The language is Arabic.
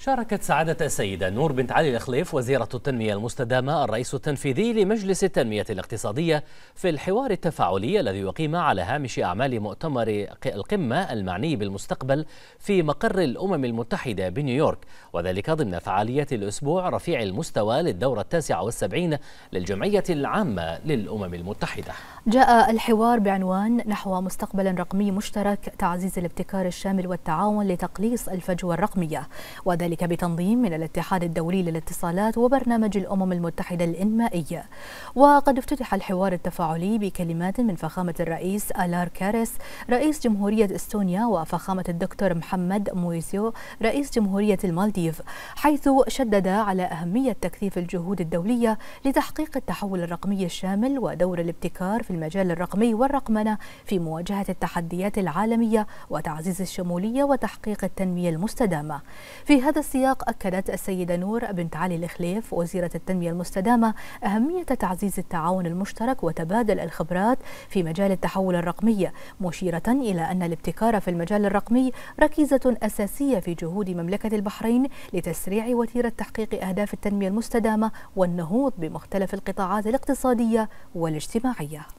شاركت سعادة السيدة نور بنت علي الخليف وزيرة التنمية المستدامة الرئيس التنفيذي لمجلس التنمية الاقتصادية في الحوار التفاعلي الذي يقيم على هامش أعمال مؤتمر القمة المعني بالمستقبل في مقر الأمم المتحدة بنيويورك وذلك ضمن فعاليات الأسبوع رفيع المستوى للدورة التاسعة والسبعين للجمعية العامة للأمم المتحدة جاء الحوار بعنوان نحو مستقبل رقمي مشترك تعزيز الابتكار الشامل والتعاون لتقليص الفجوة الرقمية وذلك وذلك بتنظيم من الاتحاد الدولي للاتصالات وبرنامج الأمم المتحدة الإنمائية وقد افتتح الحوار التفاعلي بكلمات من فخامة الرئيس آلار كارس رئيس جمهورية استونيا وفخامة الدكتور محمد مويسيو رئيس جمهورية المالديف حيث شدد على أهمية تكثيف الجهود الدولية لتحقيق التحول الرقمي الشامل ودور الابتكار في المجال الرقمي والرقمنة في مواجهة التحديات العالمية وتعزيز الشمولية وتحقيق التنمية المستدامة في هذا هذا السياق أكدت السيدة نور بنت علي الخليف وزيرة التنمية المستدامة أهمية تعزيز التعاون المشترك وتبادل الخبرات في مجال التحول الرقمي مشيرة إلى أن الابتكار في المجال الرقمي ركيزة أساسية في جهود مملكة البحرين لتسريع وتيرة تحقيق أهداف التنمية المستدامة والنهوض بمختلف القطاعات الاقتصادية والاجتماعية